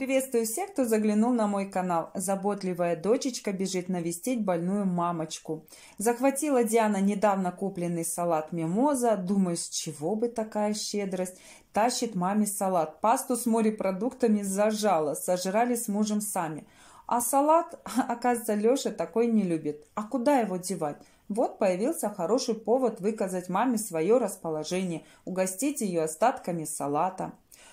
Приветствую всех, кто заглянул на мой канал. Заботливая дочечка бежит навестить больную мамочку. Захватила Диана недавно купленный салат мимоза. Думаю, с чего бы такая щедрость? Тащит маме салат. Пасту с морепродуктами зажала. Сожрали с мужем сами. А салат, оказывается, Леша такой не любит. А куда его девать? Вот появился хороший повод выказать маме свое расположение, угостить ее остатками салата.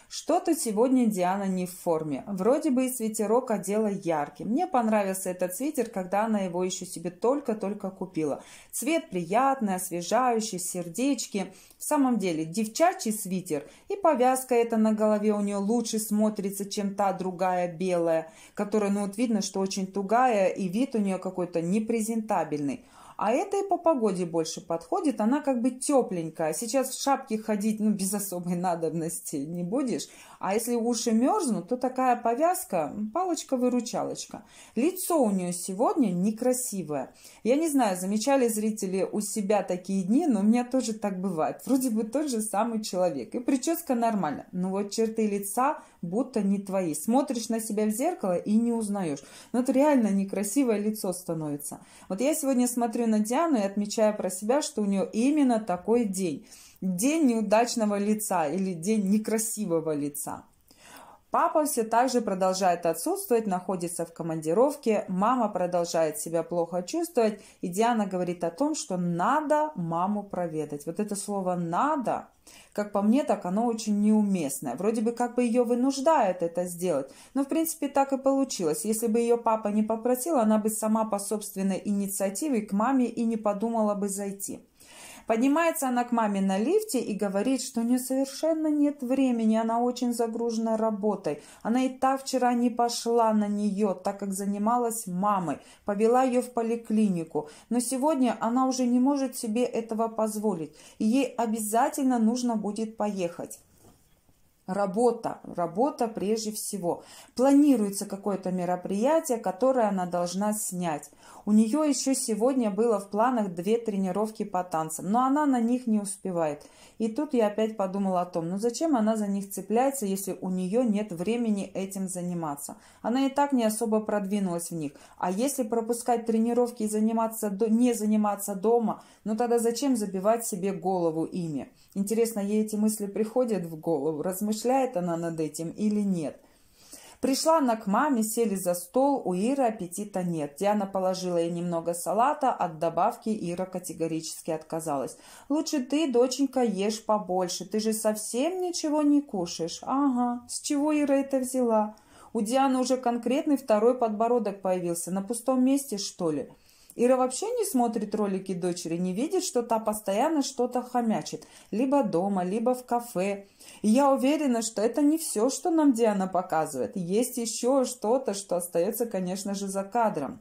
Что-то сегодня Диана не в форме. Вроде бы и свитерок одела яркий. Мне понравился этот свитер, когда она его еще себе только-только купила. Цвет приятный, освежающий, сердечки. В самом деле, девчачий свитер и повязка эта на голове у нее лучше смотрится, чем та другая белая, которая, ну вот видно, что очень тугая и вид у нее какой-то непрезентабельный. А это и по погоде больше подходит. Она как бы тепленькая. Сейчас в шапке ходить ну, без особой надобности не будешь. А если уши мерзнут, то такая повязка, палочка-выручалочка. Лицо у нее сегодня некрасивое. Я не знаю, замечали зрители у себя такие дни, но у меня тоже так бывает. Вроде бы тот же самый человек. И прическа нормально. Но вот черты лица будто не твои. Смотришь на себя в зеркало и не узнаешь. Ну, это реально некрасивое лицо становится. Вот я сегодня смотрю смотрю на Диану и отмечая про себя, что у нее именно такой день. День неудачного лица или день некрасивого лица. Папа все так же продолжает отсутствовать, находится в командировке, мама продолжает себя плохо чувствовать, и Диана говорит о том, что надо маму проведать. Вот это слово «надо», как по мне, так оно очень неуместное. Вроде бы как бы ее вынуждает это сделать, но в принципе так и получилось. Если бы ее папа не попросил, она бы сама по собственной инициативе к маме и не подумала бы зайти. Поднимается она к маме на лифте и говорит, что у нее совершенно нет времени, она очень загружена работой. Она и та вчера не пошла на нее, так как занималась мамой, повела ее в поликлинику. Но сегодня она уже не может себе этого позволить, и ей обязательно нужно будет поехать. Работа, работа прежде всего. Планируется какое-то мероприятие, которое она должна снять. У нее еще сегодня было в планах две тренировки по танцам, но она на них не успевает. И тут я опять подумала о том, ну зачем она за них цепляется, если у нее нет времени этим заниматься. Она и так не особо продвинулась в них. А если пропускать тренировки и заниматься, не заниматься дома, ну тогда зачем забивать себе голову ими? Интересно, ей эти мысли приходят в голову, размышляет она над этим или нет? Пришла она к маме, сели за стол, у Иры аппетита нет. Диана положила ей немного салата, от добавки Ира категорически отказалась. «Лучше ты, доченька, ешь побольше, ты же совсем ничего не кушаешь». «Ага, с чего Ира это взяла?» У Дианы уже конкретный второй подбородок появился, на пустом месте, что ли?» Ира вообще не смотрит ролики дочери, не видит, что та постоянно что-то хомячит, либо дома, либо в кафе. И я уверена, что это не все, что нам Диана показывает. Есть еще что-то, что остается, конечно же, за кадром.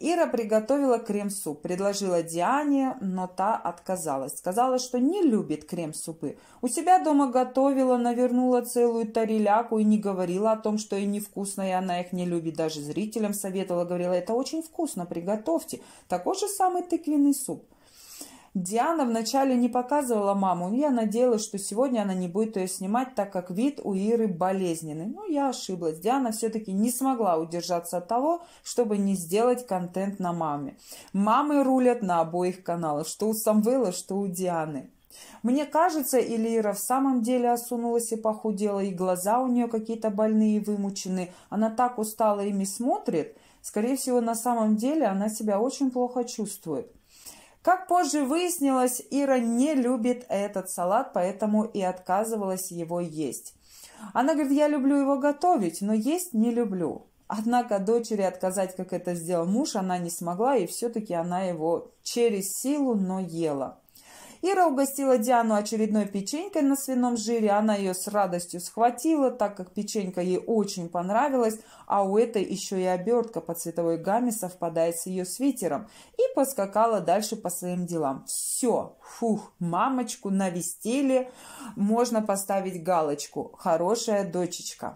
Ира приготовила крем-суп, предложила Диане, но та отказалась. Сказала, что не любит крем-супы. У себя дома готовила, навернула целую тареляку и не говорила о том, что и невкусно, и она их не любит. Даже зрителям советовала, говорила, это очень вкусно, приготовьте. Такой же самый тыквенный суп. Диана вначале не показывала маму. Я надеялась, что сегодня она не будет ее снимать, так как вид у Иры болезненный. Но ну, я ошиблась. Диана все-таки не смогла удержаться от того, чтобы не сделать контент на маме. Мамы рулят на обоих каналах, что у Самвела, что у Дианы. Мне кажется, Ира в самом деле осунулась и похудела, и глаза у нее какие-то больные и вымученные. Она так устала ими смотрит. Скорее всего, на самом деле она себя очень плохо чувствует. Как позже выяснилось, Ира не любит этот салат, поэтому и отказывалась его есть. Она говорит, я люблю его готовить, но есть не люблю. Однако дочери отказать, как это сделал муж, она не смогла, и все-таки она его через силу, но ела. Ира угостила Диану очередной печенькой на свином жире. Она ее с радостью схватила, так как печенька ей очень понравилась, а у этой еще и обертка по цветовой гамме совпадает с ее свитером. И поскакала дальше по своим делам. Все, фух, мамочку навестили, можно поставить галочку. Хорошая дочечка.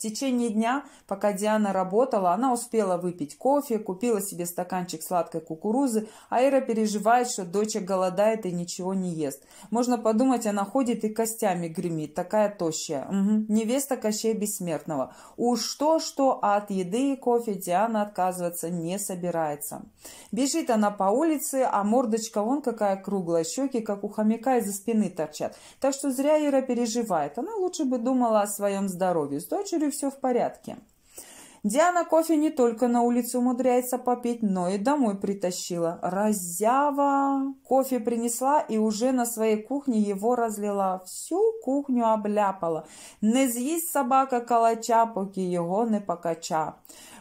В течение дня, пока Диана работала, она успела выпить кофе, купила себе стаканчик сладкой кукурузы. Аира переживает, что дочь голодает и ничего не ест. Можно подумать, она ходит и костями гремит, такая тощая. Угу. Невеста кощей Бессмертного. Уж что-что, а от еды и кофе Диана отказываться не собирается. Бежит она по улице, а мордочка вон какая круглая, щеки как у хомяка из-за спины торчат. Так что зря Ира переживает. Она лучше бы думала о своем здоровье. С дочерью все в порядке. Диана кофе не только на улице умудряется попить, но и домой притащила. Разява! Кофе принесла и уже на своей кухне его разлила. Всю кухню обляпала. Не з'їсть собака калача, поки его не покача.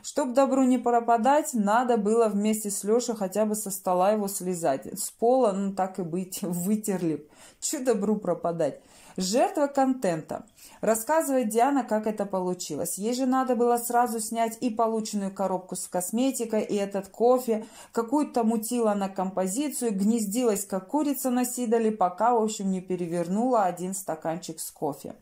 Чтоб добру не пропадать, надо было вместе с Лешей хотя бы со стола его слезать. С пола, ну так и быть, вытерли. Чё добру пропадать? Жертва контента. Рассказывает Диана, как это получилось. Ей же надо было сразу снять и полученную коробку с косметикой, и этот кофе. Какую-то мутила на композицию, гнездилась, как курица на сидоле, пока, в общем, не перевернула один стаканчик с кофе.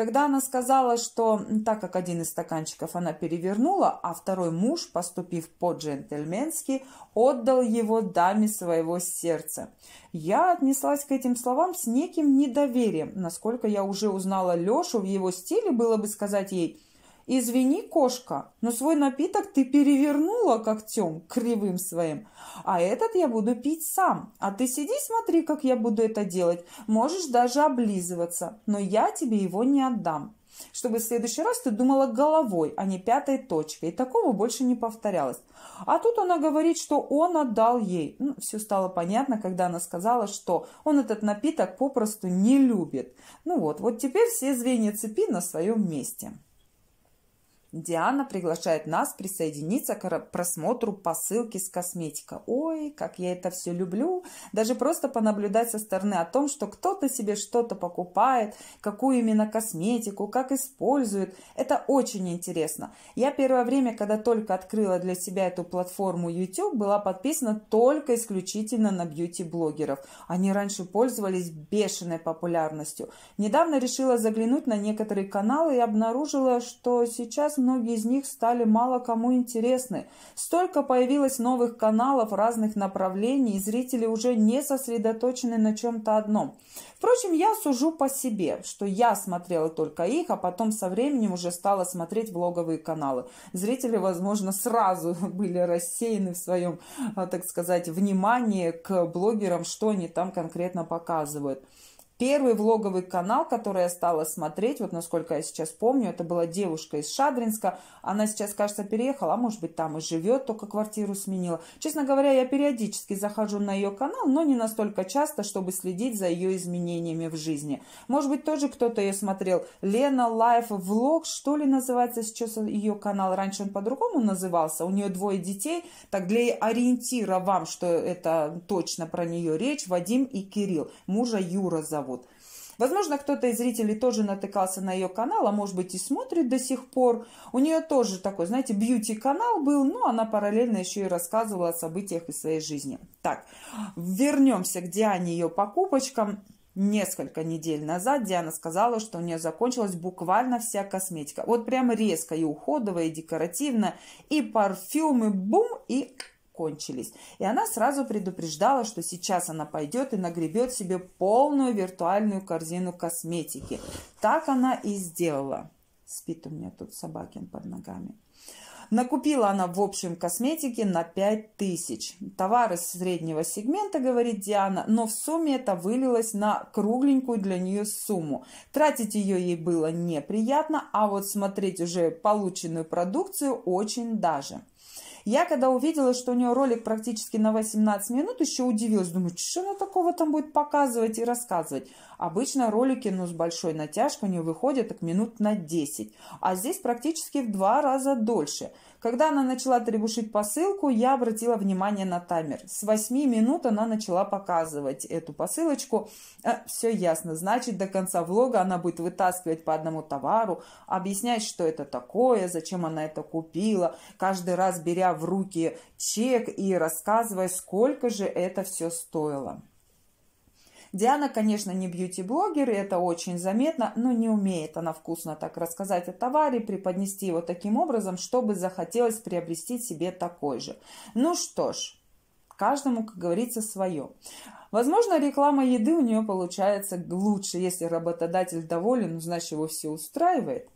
Когда она сказала, что так как один из стаканчиков она перевернула, а второй муж, поступив по-джентльменски, отдал его даме своего сердца. Я отнеслась к этим словам с неким недоверием. Насколько я уже узнала Лешу, в его стиле было бы сказать ей – Извини, кошка, но свой напиток ты перевернула когтем кривым своим, а этот я буду пить сам. А ты сиди, смотри, как я буду это делать. Можешь даже облизываться, но я тебе его не отдам чтобы в следующий раз ты думала головой, а не пятой точкой. И такого больше не повторялось. А тут она говорит, что он отдал ей. Ну, все стало понятно, когда она сказала, что он этот напиток попросту не любит. Ну вот, вот теперь все звенья цепи на своем месте. Диана приглашает нас присоединиться к просмотру посылки с косметика. Ой, как я это все люблю. Даже просто понаблюдать со стороны о том, что кто-то себе что-то покупает, какую именно косметику, как использует. Это очень интересно. Я первое время, когда только открыла для себя эту платформу YouTube, была подписана только исключительно на бьюти-блогеров. Они раньше пользовались бешеной популярностью. Недавно решила заглянуть на некоторые каналы и обнаружила, что сейчас многие из них стали мало кому интересны. Столько появилось новых каналов разных направлений, и зрители уже не сосредоточены на чем-то одном. Впрочем, я сужу по себе, что я смотрела только их, а потом со временем уже стала смотреть влоговые каналы. Зрители, возможно, сразу были рассеяны в своем, а, так сказать, внимании к блогерам, что они там конкретно показывают. Первый влоговый канал, который я стала смотреть, вот насколько я сейчас помню, это была девушка из Шадринска. Она сейчас, кажется, переехала, а может быть там и живет, только квартиру сменила. Честно говоря, я периодически захожу на ее канал, но не настолько часто, чтобы следить за ее изменениями в жизни. Может быть, тоже кто-то ее смотрел. Лена Лайф Влог, что ли называется сейчас ее канал. Раньше он по-другому назывался. У нее двое детей. Так для ориентира вам, что это точно про нее речь, Вадим и Кирилл. Мужа Юра зовут. Возможно, кто-то из зрителей тоже натыкался на ее канал, а может быть и смотрит до сих пор. У нее тоже такой, знаете, бьюти-канал был, но она параллельно еще и рассказывала о событиях из своей жизни. Так, вернемся к Диане ее покупочкам несколько недель назад Диана сказала, что у нее закончилась буквально вся косметика. Вот прям резко и уходовая, и декоративная, и парфюмы, бум, и кончились. И она сразу предупреждала, что сейчас она пойдет и нагребет себе полную виртуальную корзину косметики. Так она и сделала. Спит у меня тут собакин под ногами. Накупила она в общем косметики на 5 тысяч. Товары среднего сегмента, говорит Диана, но в сумме это вылилось на кругленькую для нее сумму. Тратить ее ей было неприятно, а вот смотреть уже полученную продукцию очень даже. Я когда увидела, что у нее ролик практически на 18 минут, еще удивилась. Думаю, что она такого там будет показывать и рассказывать. Обычно ролики, ну, с большой натяжкой не выходят так минут на 10, а здесь практически в два раза дольше. Когда она начала требушить посылку, я обратила внимание на таймер. С 8 минут она начала показывать эту посылочку. Э, все ясно, значит, до конца влога она будет вытаскивать по одному товару, объяснять, что это такое, зачем она это купила, каждый раз беря в руки чек и рассказывая, сколько же это все стоило. Диана, конечно, не бьюти-блогер, и это очень заметно, но не умеет она вкусно так рассказать о товаре, преподнести его таким образом, чтобы захотелось приобрести себе такой же. Ну что ж, каждому, как говорится, свое. Возможно, реклама еды у нее получается лучше. Если работодатель доволен, ну, значит его все устраивает.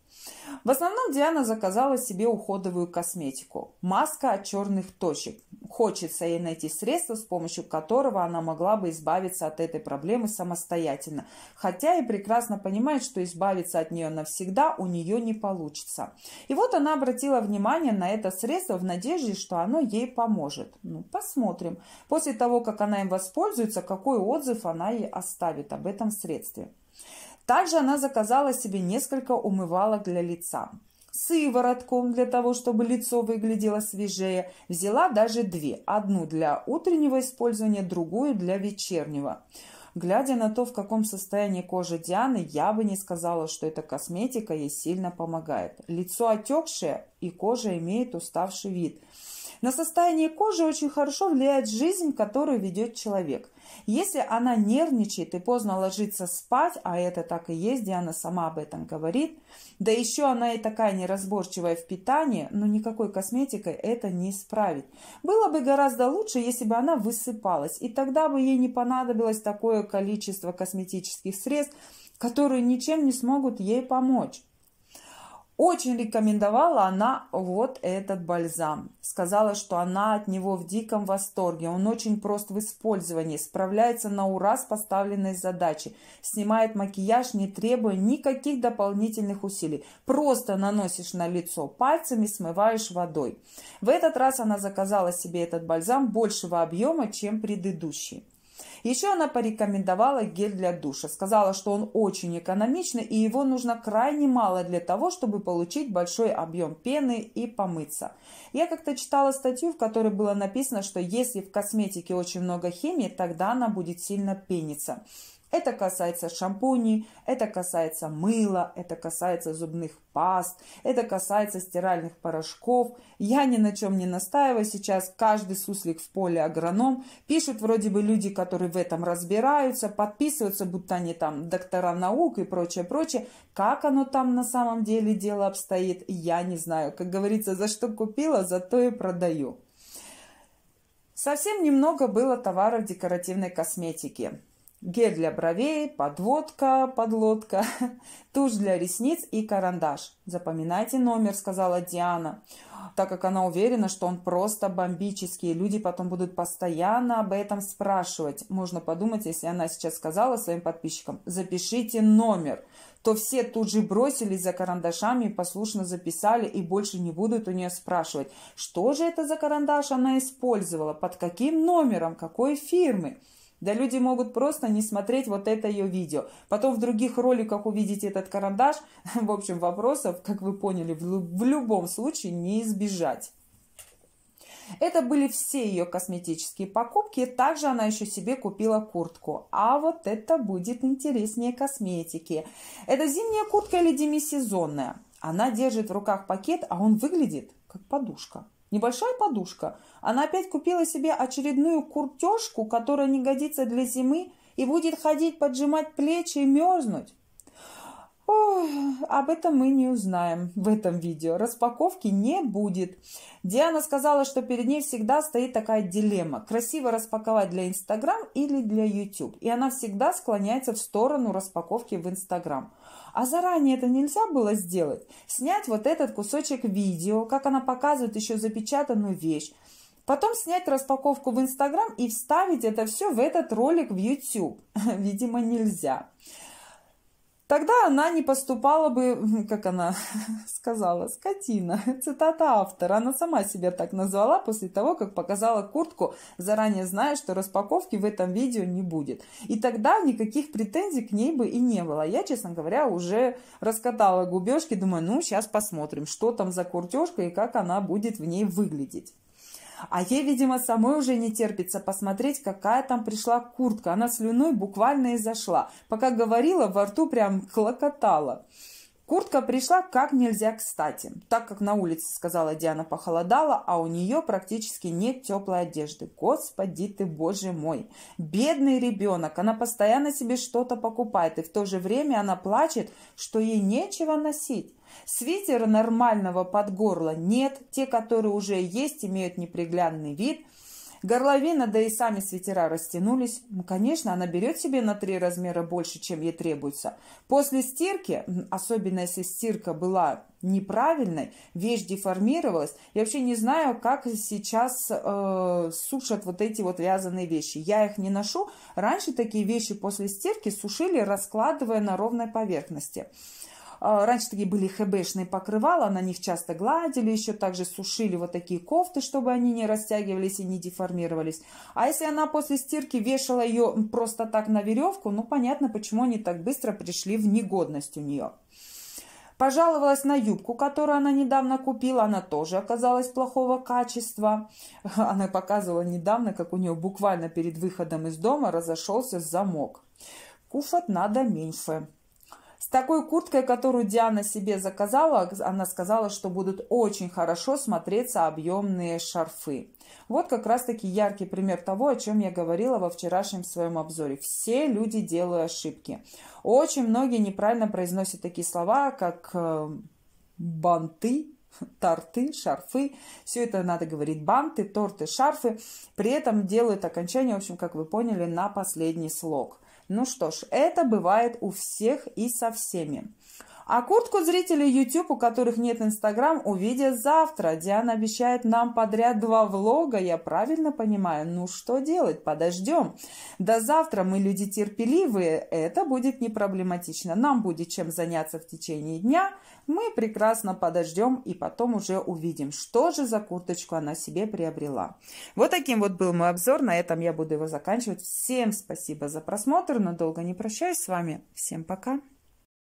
В основном Диана заказала себе уходовую косметику. Маска от черных точек. Хочется ей найти средство, с помощью которого она могла бы избавиться от этой проблемы самостоятельно. Хотя и прекрасно понимает, что избавиться от нее навсегда у нее не получится. И вот она обратила внимание на это средство в надежде, что оно ей поможет. Ну, посмотрим. После того, как она им воспользуется, какой отзыв она ей оставит об этом средстве. Также она заказала себе несколько умывалок для лица. сыворотку для того, чтобы лицо выглядело свежее, взяла даже две. Одну для утреннего использования, другую для вечернего. Глядя на то, в каком состоянии кожа Дианы, я бы не сказала, что эта косметика ей сильно помогает. Лицо отекшее, и кожа имеет уставший вид – на состояние кожи очень хорошо влияет жизнь, которую ведет человек. Если она нервничает и поздно ложится спать, а это так и есть, Диана сама об этом говорит, да еще она и такая неразборчивая в питании, но ну, никакой косметикой это не исправить. Было бы гораздо лучше, если бы она высыпалась, и тогда бы ей не понадобилось такое количество косметических средств, которые ничем не смогут ей помочь. Очень рекомендовала она вот этот бальзам. Сказала, что она от него в диком восторге. Он очень прост в использовании, справляется на ура с поставленной задачей. Снимает макияж, не требуя никаких дополнительных усилий. Просто наносишь на лицо пальцами, смываешь водой. В этот раз она заказала себе этот бальзам большего объема, чем предыдущий. Еще она порекомендовала гель для душа. Сказала, что он очень экономичный и его нужно крайне мало для того, чтобы получить большой объем пены и помыться. Я как-то читала статью, в которой было написано, что если в косметике очень много химии, тогда она будет сильно пениться. Это касается шампуней, это касается мыла, это касается зубных паст, это касается стиральных порошков. Я ни на чем не настаиваю сейчас. Каждый суслик в поле агроном. Пишут вроде бы люди, которые в этом разбираются, подписываются, будто они там доктора наук и прочее, прочее. Как оно там на самом деле дело обстоит, я не знаю. Как говорится, за что купила, за то и продаю. Совсем немного было товаров декоративной косметики гель для бровей, подводка, подлодка, тушь для ресниц и карандаш. «Запоминайте номер», — сказала Диана, так как она уверена, что он просто бомбический. Люди потом будут постоянно об этом спрашивать. Можно подумать, если она сейчас сказала своим подписчикам «запишите номер», то все тут же бросились за карандашами послушно записали, и больше не будут у нее спрашивать, что же это за карандаш она использовала, под каким номером, какой фирмы. Да люди могут просто не смотреть вот это ее видео. Потом в других роликах увидеть этот карандаш. В общем, вопросов, как вы поняли, в любом случае не избежать. Это были все ее косметические покупки. Также она еще себе купила куртку. А вот это будет интереснее косметики. Это зимняя куртка или демисезонная? Она держит в руках пакет, а он выглядит как подушка. Небольшая подушка. Она опять купила себе очередную куртежку, которая не годится для зимы, и будет ходить поджимать плечи и мерзнуть. Ох, об этом мы не узнаем в этом видео. Распаковки не будет. Диана сказала, что перед ней всегда стоит такая дилемма. Красиво распаковать для Инстаграм или для YouTube. И она всегда склоняется в сторону распаковки в Инстаграм. А заранее это нельзя было сделать? Снять вот этот кусочек видео, как она показывает еще запечатанную вещь. Потом снять распаковку в Инстаграм и вставить это все в этот ролик в YouTube. Видимо, нельзя тогда она не поступала бы, как она сказала, скотина. Цитата автора. Она сама себя так назвала после того, как показала куртку, заранее зная, что распаковки в этом видео не будет. И тогда никаких претензий к ней бы и не было. Я, честно говоря, уже раскатала губежки, думаю, ну, сейчас посмотрим, что там за куртежка и как она будет в ней выглядеть. А ей, видимо, самой уже не терпится посмотреть, какая там пришла куртка. Она слюной буквально и зашла. Пока говорила, во рту прям клокотала. Куртка пришла как нельзя кстати, так как на улице, сказала Диана, похолодало, а у нее практически нет теплой одежды. Господи ты, боже мой! Бедный ребенок, она постоянно себе что-то покупает, и в то же время она плачет, что ей нечего носить. Свитера нормального под горло нет, те, которые уже есть, имеют неприглядный вид – Горловина, да и сами свитера растянулись. Ну, конечно, она берет себе на три размера больше, чем ей требуется. После стирки, особенно если стирка была неправильной, вещь деформировалась. Я вообще не знаю, как сейчас э, сушат вот эти вот вязаные вещи. Я их не ношу. Раньше такие вещи после стирки сушили, раскладывая на ровной поверхности. А, раньше такие были хэбэшные покрывала, на них часто гладили, еще также сушили вот такие кофты, чтобы они не растягивались и не деформировались. А если она после стирки вешала ее просто так на веревку, ну понятно, почему они так быстро пришли в негодность у нее. Пожаловалась на юбку, которую она недавно купила, она тоже оказалась плохого качества. Она показывала недавно, как у нее буквально перед выходом из дома разошелся замок. Кушать надо меньше. С такой курткой, которую Диана себе заказала, она сказала, что будут очень хорошо смотреться объемные шарфы. Вот как раз-таки яркий пример того, о чем я говорила во вчерашнем своем обзоре. Все люди делают ошибки. Очень многие неправильно произносят такие слова, как э, банты, торты, шарфы. Все это надо говорить банты, торты, шарфы. При этом делают окончание, в общем, как вы поняли, на последний слог. Ну что ж, это бывает у всех и со всеми. А куртку зрители YouTube, у которых нет Инстаграм, увидят завтра. Диана обещает нам подряд два влога, я правильно понимаю? Ну что делать, подождем. До завтра мы люди терпеливые, это будет не проблематично. Нам будет чем заняться в течение дня, мы прекрасно подождем и потом уже увидим, что же за курточку она себе приобрела. Вот таким вот был мой обзор, на этом я буду его заканчивать. Всем спасибо за просмотр, но долго не прощаюсь с вами. Всем пока!